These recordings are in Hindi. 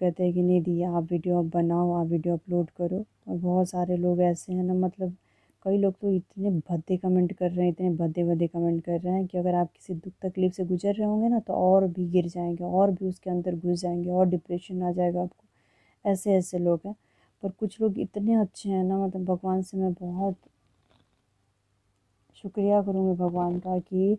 कहते हैं कि नहीं दिया आप वीडियो आप बनाओ आप वीडियो अपलोड करो और बहुत सारे लोग ऐसे हैं ना मतलब कई लोग तो इतने भद्दे कमेंट कर रहे हैं इतने भद्दे भद्दे कमेंट कर रहे हैं कि अगर आप किसी दुख तकलीफ़ से गुजर रहे होंगे ना तो और भी गिर जाएंगे और भी उसके अंदर घुस जाएंगे और डिप्रेशन आ जाएगा आपको ऐसे ऐसे लोग हैं पर कुछ लोग इतने अच्छे हैं ना मतलब भगवान से मैं बहुत शुक्रिया करूँगी भगवान का कि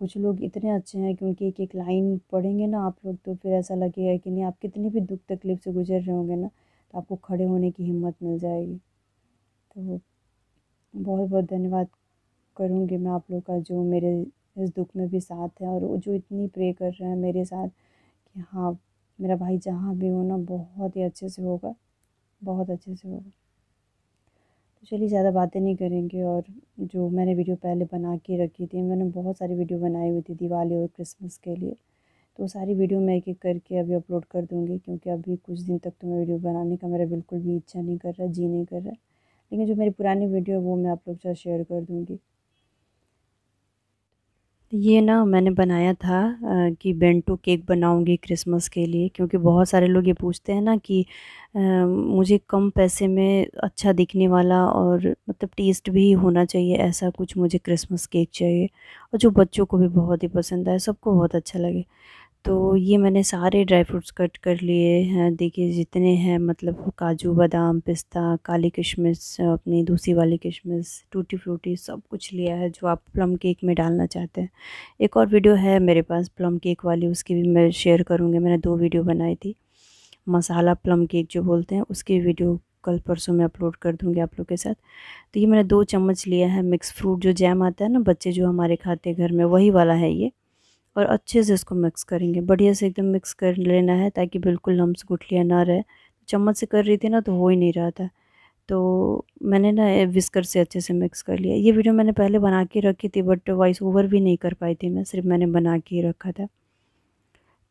कुछ लोग इतने अच्छे हैं कि उनकी एक एक लाइन पढ़ेंगे ना आप लोग तो फिर ऐसा लगेगा कि नहीं आप कितनी भी दुख तकलीफ़ से गुजर रहे होंगे ना तो आपको खड़े होने की हिम्मत मिल जाएगी तो बहुत बहुत धन्यवाद करूँगी मैं आप लोग का जो मेरे इस दुख में भी साथ है और जो इतनी प्रे कर रहे हैं मेरे साथ कि हाँ मेरा भाई जहाँ भी हो ना बहुत ही अच्छे से होगा बहुत अच्छे से होगा तो चलिए ज़्यादा बातें नहीं करेंगे और जो मैंने वीडियो पहले बना के रखी थी मैंने बहुत सारी वीडियो बनाई हुई थी दिवाली और क्रिसमस के लिए तो सारी वीडियो मैं एक एक करके अभी अपलोड कर दूँगी क्योंकि अभी कुछ दिन तक तो मैं वीडियो बनाने का मेरा बिल्कुल भी इच्छा नहीं कर रहा जी नहीं कर रहा लेकिन जो मेरी पुरानी वीडियो है वो मैं आप लोग के साथ शेयर कर दूँगी ये ना मैंने बनाया था कि बेंटो केक बनाऊंगी क्रिसमस के लिए क्योंकि बहुत सारे लोग ये पूछते हैं ना कि मुझे कम पैसे में अच्छा दिखने वाला और मतलब टेस्ट भी होना चाहिए ऐसा कुछ मुझे क्रिसमस केक चाहिए और जो बच्चों को भी बहुत ही पसंद आए सबको बहुत अच्छा लगे तो ये मैंने सारे ड्राई फ्रूट्स कट कर लिए हैं देखिए जितने हैं मतलब काजू बादाम पिस्ता काली किशमिश अपनी दूसरी वाली किशमिश टूटी फ्रूटी सब कुछ लिया है जो आप प्लम केक में डालना चाहते हैं एक और वीडियो है मेरे पास प्लम केक वाली उसकी भी मैं शेयर करूँगी मैंने दो वीडियो बनाई थी मसाला प्लम केक जो बोलते हैं उसकी वीडियो कल परसों में अपलोड कर दूंगी आप लोग के साथ तो ये मैंने दो चम्मच लिया है मिक्स फ्रूट जो जैम आता है ना बच्चे जो हमारे खाते घर में वही वाला है ये और अच्छे से इसको मिक्स करेंगे बढ़िया से एकदम मिक्स कर लेना है ताकि बिल्कुल लम्स गुठलियाँ ना रहे चम्मच से कर रही थी ना तो हो ही नहीं रहा था तो मैंने ना विस्कर से अच्छे से मिक्स कर लिया ये वीडियो मैंने पहले बना के रखी थी बट वॉइस ओवर भी नहीं कर पाई थी मैं सिर्फ मैंने बना के ही रखा था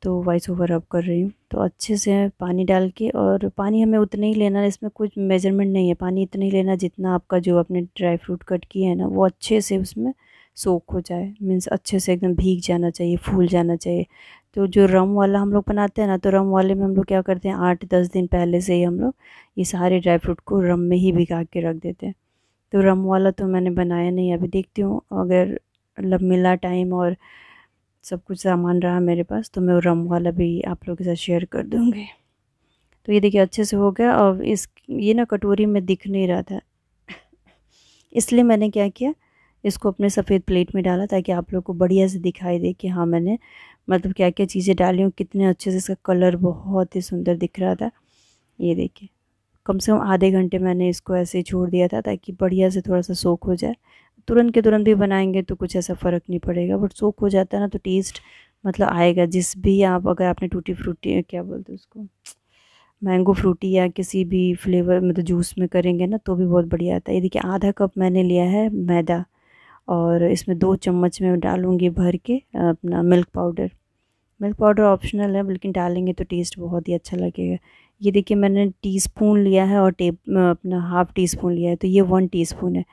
तो वॉइस ओवर अब कर रही हूँ तो अच्छे से पानी डाल के और पानी हमें उतना ही लेना है इसमें कुछ मेजरमेंट नहीं है पानी इतना ही लेना जितना आपका जो आपने ड्राई फ्रूट कट किया है ना वो अच्छे से उसमें सोख हो जाए मीन्स अच्छे से एकदम भीग जाना चाहिए फूल जाना चाहिए तो जो रम वाला हम लोग बनाते हैं ना तो रम वाले में हम लोग क्या करते हैं आठ दस दिन पहले से ही हम लोग ये सारे ड्राई फ्रूट को रम में ही भिगा के रख देते हैं तो रम वाला तो मैंने बनाया नहीं अभी देखती हूँ अगर मतलब मिला टाइम और सब कुछ सामान रहा मेरे पास तो मैं वो रम वाला भी आप लोगों के साथ शेयर कर दूँगी तो ये देखिए अच्छे से हो गया और इस ये ना कटोरी में दिख नहीं रहा था इसलिए मैंने क्या किया इसको अपने सफ़ेद प्लेट में डाला ताकि आप लोग को बढ़िया से दिखाई दे कि हाँ मैंने मतलब क्या क्या चीज़ें डाली हूँ कितने अच्छे से इसका कलर बहुत ही सुंदर दिख रहा था ये देखिए कम से कम आधे घंटे मैंने इसको ऐसे ही छोड़ दिया था ताकि बढ़िया से थोड़ा सा सोख हो जाए तुरंत के तुरंत भी बनाएंगे तो कुछ ऐसा फ़र्क नहीं पड़ेगा बट सोख हो जाता है ना तो टेस्ट मतलब आएगा जिस भी आप अगर आपने टूटी फ्रूटी क्या बोलते उसको मैंगो फ्रूटी या किसी भी फ्लेवर मतलब जूस में करेंगे ना तो भी बहुत बढ़िया आता है ये देखिए आधा कप मैंने लिया है मैदा और इसमें दो चम्मच में डालूँगी भर के अपना milk powder milk powder optional है लेकिन डालेंगे तो टेस्ट बहुत ही अच्छा लगेगा ये देखिए मैंने टीस्पून लिया है और टेप अपना हाफ़ टी स्पून लिया है तो ये वन टीस्पून है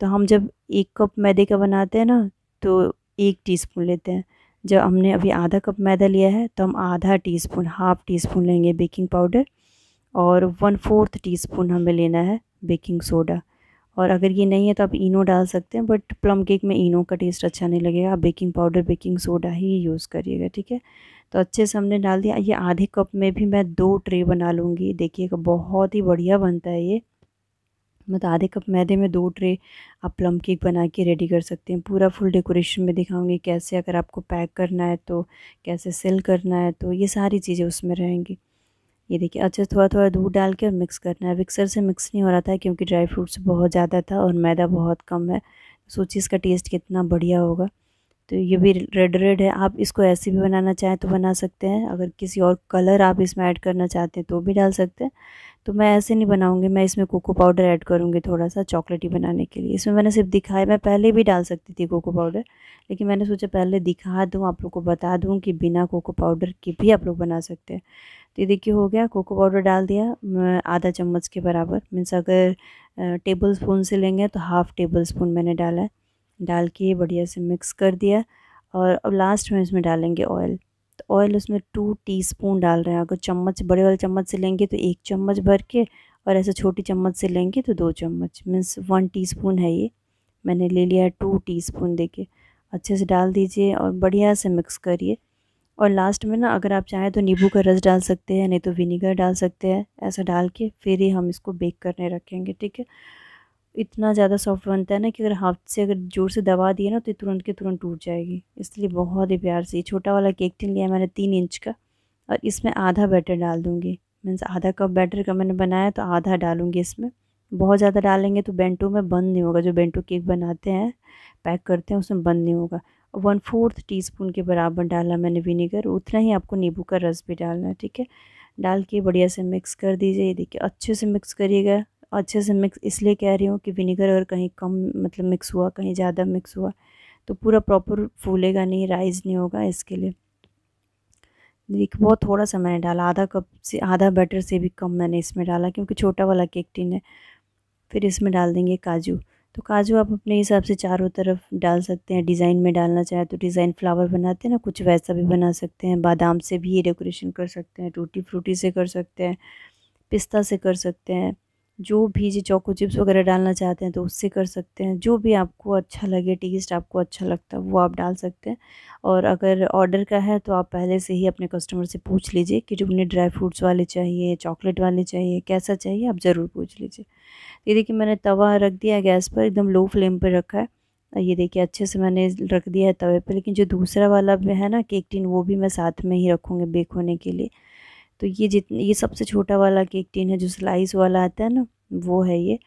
तो हम जब एक कप मैदे का बनाते हैं ना तो एक टीस्पून लेते हैं जब हमने अभी आधा कप मैदा लिया है तो हम आधा टीस्पून हाफ़ टी स्पून लेंगे बेकिंग पाउडर और वन फोर्थ स्पून हमें लेना है बेकिंग सोडा और अगर ये नहीं है तो आप इनो डाल सकते हैं बट प्लम केक में इनो का टेस्ट अच्छा नहीं लगेगा आप बेकिंग पाउडर बेकिंग सोडा ही यूज़ करिएगा ठीक है तो अच्छे से हमने डाल दिया ये आधे कप में भी मैं दो ट्रे बना लूँगी देखिएगा बहुत ही बढ़िया बनता है ये मतलब आधे कप मैदे में दो ट्रे आप प्लम केक बना के रेडी कर सकते हैं पूरा फुल डेकोरेशन में दिखाऊंगी कैसे अगर आपको पैक करना है तो कैसे सेल करना है तो ये सारी चीज़ें उसमें रहेंगी ये देखिए अच्छे थोड़ा थोड़ा दूध डाल के और मिक्स करना है मिक्सर से मिक्स नहीं हो रहा था क्योंकि ड्राई फ्रूट्स बहुत ज़्यादा था और मैदा बहुत कम है सोचिए इसका टेस्ट कितना बढ़िया होगा तो ये भी रेड रेड है आप इसको ऐसे भी बनाना चाहें तो बना सकते हैं अगर किसी और कलर आप इसमें ऐड करना चाहते हैं तो भी डाल सकते हैं तो मैं ऐसे नहीं बनाऊंगी मैं इसमें कोको पाउडर ऐड करूँगी थोड़ा सा चॉकलेटी बनाने के लिए इसमें मैंने सिर्फ दिखाया मैं पहले भी डाल सकती थी कोको पाउडर लेकिन मैंने सोचा पहले दिखा दूँ आप लोग को बता दूँ कि बिना कोको पाउडर के भी आप लोग बना सकते हैं तो ये देखिए हो गया कोको पाउडर डाल दिया आधा चम्मच के बराबर मीन्स अगर टेबल स्पून से लेंगे तो हाफ़ टेबल स्पून मैंने डाला है डाल के बढ़िया से मिक्स कर दिया और अब लास्ट में इसमें डालेंगे ऑयल तो ऑयल उसमें टू टीस्पून डाल रहे हैं अगर चम्मच बड़े वाले चम्मच से लेंगे तो एक चम्मच भर के और ऐसे छोटी चम्मच से लेंगे तो दो चम्मच मीन्स वन टीस्पून है ये मैंने ले लिया है टू टीस्पून देखिए अच्छे से डाल दीजिए और बढ़िया से मिक्स करिए और लास्ट में ना अगर आप चाहें तो नींबू का रस डाल सकते हैं नहीं तो विनीगर डाल सकते हैं ऐसा डाल के फिर ही हम इसको बेक करने रखेंगे ठीक है इतना ज़्यादा सॉफ्ट बनता है ना कि अगर हाथ से अगर जोर से दबा दिए ना तो तुरंत के तुरंत टूट जाएगी इसलिए बहुत ही प्यार से छोटा वाला केक टिन लिया मैंने तीन इंच का और इसमें आधा बैटर डाल दूँगी मीन्स आधा कप बैटर का मैंने बनाया तो आधा डालूँगी इसमें बहुत ज़्यादा डालेंगे तो बेंटो में बंद नहीं होगा जो बेंटो केक बनाते हैं पैक करते हैं उसमें बंद नहीं होगा वन फोर्थ टी स्पून के बराबर डाला मैंने विनीगर उतना ही आपको नींबू का रस भी डालना है ठीक है डाल के बढ़िया से मिक्स कर दीजिए ये देखिए अच्छे से मिक्स करिएगा अच्छे से मिक्स इसलिए कह रही हूँ कि विनेगर अगर कहीं कम मतलब मिक्स हुआ कहीं ज़्यादा मिक्स हुआ तो पूरा प्रॉपर फूलेगा नहीं राइज़ नहीं होगा इसके लिए देखिए बहुत थोड़ा सा मैंने डाला आधा कप से आधा बैटर से भी कम मैंने इसमें डाला क्योंकि छोटा वाला केक टिन है फिर इसमें डाल देंगे काजू तो काजू आप अपने हिसाब से चारों तरफ डाल सकते हैं डिज़ाइन में डालना चाहे तो डिज़ाइन फ्लावर बनाते हैं ना कुछ वैसा भी बना सकते हैं बादाम से भी ये डेकोरेशन कर सकते हैं टूटी फ्रूटी से कर सकते हैं पिस्ता से कर सकते हैं जो भी जी चौको चिप्स वगैरह डालना चाहते हैं तो उससे कर सकते हैं जो भी आपको अच्छा लगे टेस्ट आपको अच्छा लगता है वो आप डाल सकते हैं और अगर ऑर्डर का है तो आप पहले से ही अपने कस्टमर से पूछ लीजिए कि जो उन्हें ड्राई फ्रूट्स वाले चाहिए चॉकलेट वाले चाहिए कैसा चाहिए आप ज़रूर पूछ लीजिए ये देखिए मैंने तवा रख दिया गैस पर एकदम लो फ्लेम पर रखा है ये देखिए अच्छे से मैंने रख दिया है तवे पर लेकिन जो दूसरा वाला है ना केक टिन वो भी मैं साथ में ही रखूँगी बेक होने के लिए तो ये जितने ये सबसे छोटा वाला केक टिन है जो स्लाइस वाला आता है ना वो है ये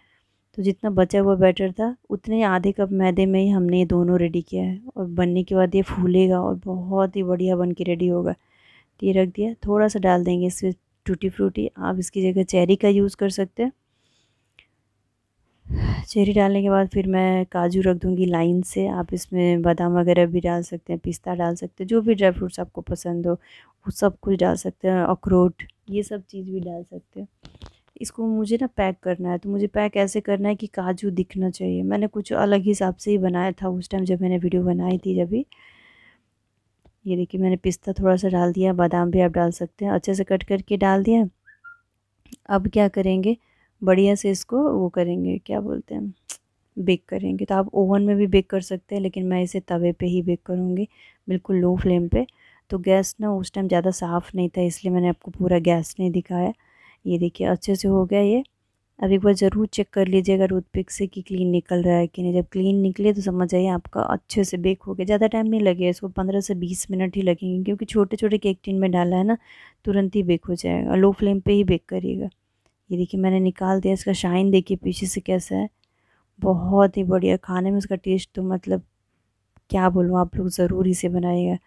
तो जितना बचा हुआ बैटर था उतने आधे कप मैदे में ही हमने ये दोनों रेडी किया है और बनने के बाद ये फूलेगा और बहुत ही बढ़िया बन के रेडी होगा तो ये रख दिया थोड़ा सा डाल देंगे इसमें टूटी फ्रूटी आप इसकी जगह चेरी का यूज़ कर सकते हैं चेरी डालने के बाद फिर मैं काजू रख दूंगी लाइन से आप इसमें बादाम वगैरह भी डाल सकते हैं पिस्ता डाल सकते हैं जो भी ड्राई फ्रूट्स आपको पसंद हो वो सब कुछ डाल सकते हैं अखरोट ये सब चीज़ भी डाल सकते हैं इसको मुझे ना पैक करना है तो मुझे पैक ऐसे करना है कि काजू दिखना चाहिए मैंने कुछ अलग हिसाब से ही बनाया था उस टाइम जब मैंने वीडियो बनाई थी जब भी ये देखिए मैंने पिस्ता थोड़ा सा डाल दिया बादाम भी आप डाल सकते हैं अच्छे से कट करके डाल दिया अब क्या करेंगे बढ़िया से इसको वो करेंगे क्या बोलते हैं बेक करेंगे तो आप ओवन में भी बेक कर सकते हैं लेकिन मैं इसे तवे पे ही बेक करूँगी बिल्कुल लो फ्लेम पे तो गैस ना उस टाइम ज़्यादा साफ़ नहीं था इसलिए मैंने आपको पूरा गैस नहीं दिखाया ये देखिए अच्छे से हो गया ये अब एक बार ज़रूर चेक कर लीजिएगा टूथपिक से कि क्लीन निकल रहा है कि नहीं जब क्लीन निकले तो समझ जाइए आपका अच्छे से बेक हो गया ज़्यादा टाइम नहीं लगेगा इसको पंद्रह से बीस मिनट ही लगेंगे क्योंकि छोटे छोटे केक टिन में डाला है ना तुरंत ही बेक हो जाएगा लो फ्लेम पे ही बेक करिएगा ये देखिए मैंने निकाल दिया इसका शाइन देखिए पीछे से कैसा है बहुत ही बढ़िया खाने में इसका टेस्ट तो मतलब क्या बोलूँ आप लोग ज़रूर इसे बनाइएगा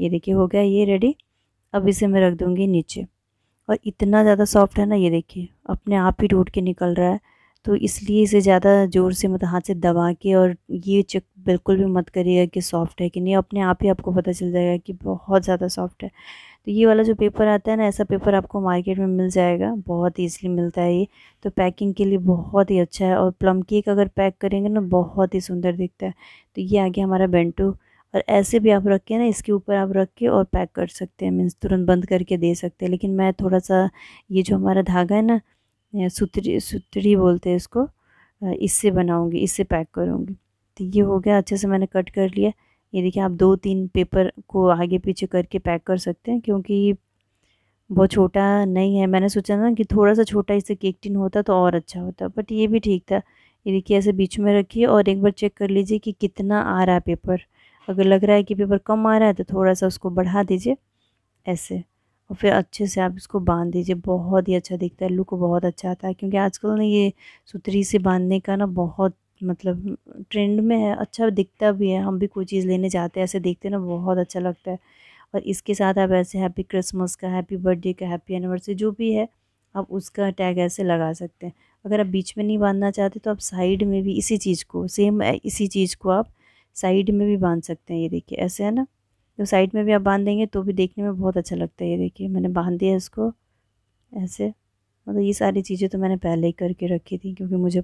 ये देखिए हो गया ये रेडी अब इसे मैं रख दूँगी नीचे और इतना ज़्यादा सॉफ्ट है ना ये देखिए अपने आप ही टूट के निकल रहा है तो इसलिए इसे ज़्यादा ज़ोर से मत हाथ से दबा के और ये चेक बिल्कुल भी मत करिएगा कि सॉफ़्ट है कि नहीं अपने आप ही आपको पता चल जाएगा कि बहुत ज़्यादा सॉफ़्ट है तो ये वाला जो पेपर आता है ना ऐसा पेपर आपको मार्केट में मिल जाएगा बहुत ईजिली मिलता है ये तो पैकिंग के लिए बहुत ही अच्छा है और प्लम केक अगर पैक करेंगे ना बहुत ही सुंदर दिखता है तो ये आ गया हमारा बेंटू और ऐसे भी आप रख के ना इसके ऊपर आप रख के और पैक कर सकते हैं मीन्स तुरंत बंद करके दे सकते हैं लेकिन मैं थोड़ा सा ये जो हमारा धागा है ना सुतरी सुतरी बोलते हैं इसको इससे बनाऊंगी इससे पैक करूँगी तो ये हो गया अच्छे से मैंने कट कर लिया ये देखिए आप दो तीन पेपर को आगे पीछे करके पैक कर सकते हैं क्योंकि बहुत छोटा नहीं है मैंने सोचा ना कि थोड़ा सा छोटा इससे केक टिन होता तो और अच्छा होता बट ये भी ठीक था ये देखिए ऐसे बीच में रखिए और एक बार चेक कर लीजिए कि कितना आ रहा है पेपर अगर लग रहा है कि पेपर कम आ रहा है तो थोड़ा सा उसको बढ़ा दीजिए ऐसे और फिर अच्छे से आप इसको बांध दीजिए बहुत ही अच्छा दिखता है लुक बहुत अच्छा आता है क्योंकि आजकल ना ये सुतरी से बांधने का ना बहुत मतलब ट्रेंड में है अच्छा दिखता भी है हम भी कोई चीज़ लेने जाते हैं ऐसे देखते हैं ना बहुत अच्छा लगता है और इसके साथ आप ऐसे हैप्पी क्रिसमस का हैप्पी बर्थडे का हैप्पी एनिवर्सरी जो भी है आप उसका टैग ऐसे लगा सकते हैं अगर आप बीच में नहीं बांधना चाहते तो आप साइड में भी इसी चीज़ को सेम इसी चीज़ को आप साइड में भी बांध सकते हैं ये देखिए ऐसे है ना तो साइड में भी आप बांध देंगे तो भी देखने में बहुत अच्छा लगता है ये देखिए मैंने बांध दिया इसको ऐसे मतलब ये सारी चीज़ें तो मैंने पहले ही करके रखी थी क्योंकि मुझे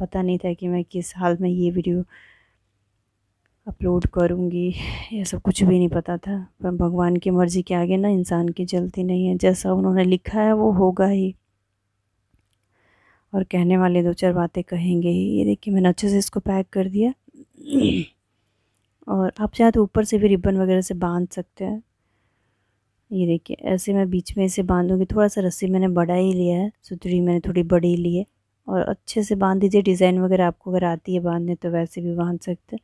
पता नहीं था कि मैं किस हाल में ये वीडियो अपलोड करूँगी यह सब कुछ भी नहीं पता था पर भगवान की मर्ज़ी के आगे ना इंसान की चलती नहीं है जैसा उन्होंने लिखा है वो होगा ही और कहने वाले दो चार बातें कहेंगे ही ये देखिए मैंने अच्छे से इसको पैक कर दिया और आप चाहे तो ऊपर से भी रिबन वगैरह से बांध सकते हैं ये देखिए ऐसे मैं बीच में इसे बांधूँगी थोड़ा सा रस्सी मैंने बड़ा ही लिया है सुतरी मैंने थोड़ी बड़ी ली है और अच्छे से बांध दीजिए डिज़ाइन वगैरह आपको अगर आती है बांधने तो वैसे भी बांध सकते हैं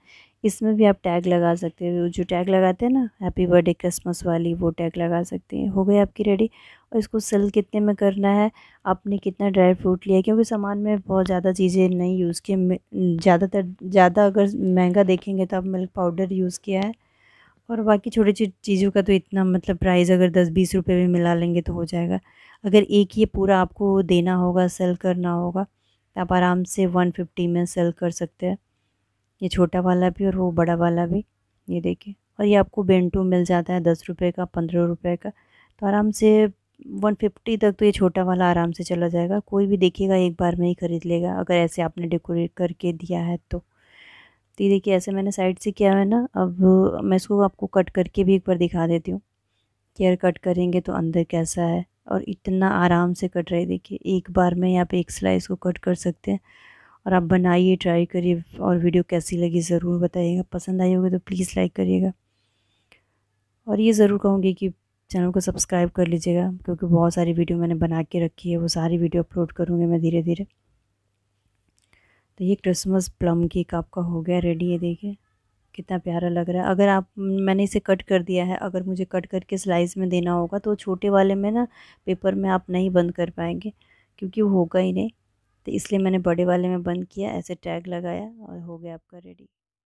इसमें भी आप टैग लगा सकते हो जो टैग लगाते हैं ना हैप्पी बर्थडे क्रिसमस वाली वो टैग लगा सकते हैं हो गई आपकी रेडी और इसको सेल कितने में करना है आपने कितना ड्राई फ्रूट लिया क्योंकि सामान में बहुत ज़्यादा चीज़ें नहीं यूज़ की ज़्यादातर ज़्यादा अगर महंगा देखेंगे तो आप मिल्क पाउडर यूज़ किया है और बाकी छोटी चीज़ों का तो इतना मतलब प्राइस अगर दस बीस रुपये में मिला लेंगे तो हो जाएगा अगर एक ये पूरा आपको देना होगा सेल करना होगा तो आप आराम से वन फिफ्टी में सेल कर सकते हैं ये छोटा वाला भी और वो बड़ा वाला भी ये देखिए और ये आपको बेंटू मिल जाता है दस रुपये का पंद्रह रुपये का तो आराम से वन फिफ्टी तक तो ये छोटा वाला आराम से चला जाएगा कोई भी देखिएगा एक बार में ही ख़रीद लेगा अगर ऐसे आपने डेकोरेट करके दिया है तो तो ये देखिए ऐसे मैंने साइड से किया है ना अब मैं इसको आपको कट करके भी एक बार दिखा देती हूँ केयर कट करेंगे तो अंदर कैसा है और इतना आराम से कट रहे देखिए एक बार में आप एक स्लाइस को कट कर सकते हैं और आप बनाइए ट्राई करिए और वीडियो कैसी लगी ज़रूर बताइएगा पसंद आई होगी तो प्लीज़ लाइक करिएगा और ये ज़रूर कहूँगी कि चैनल को सब्सक्राइब कर लीजिएगा क्योंकि बहुत सारी वीडियो मैंने बना के रखी है वो सारी वीडियो अपलोड करूँगी मैं धीरे धीरे तो ये क्रिसमस प्लम केक आपका हो गया रेडी है देखिए कितना प्यारा लग रहा है अगर आप मैंने इसे कट कर दिया है अगर मुझे कट करके स्लाइस में देना होगा तो छोटे वाले में ना पेपर में आप नहीं बंद कर पाएंगे क्योंकि वो होगा ही नहीं तो इसलिए मैंने बड़े वाले में बंद किया ऐसे टैग लगाया और हो गया आपका रेडी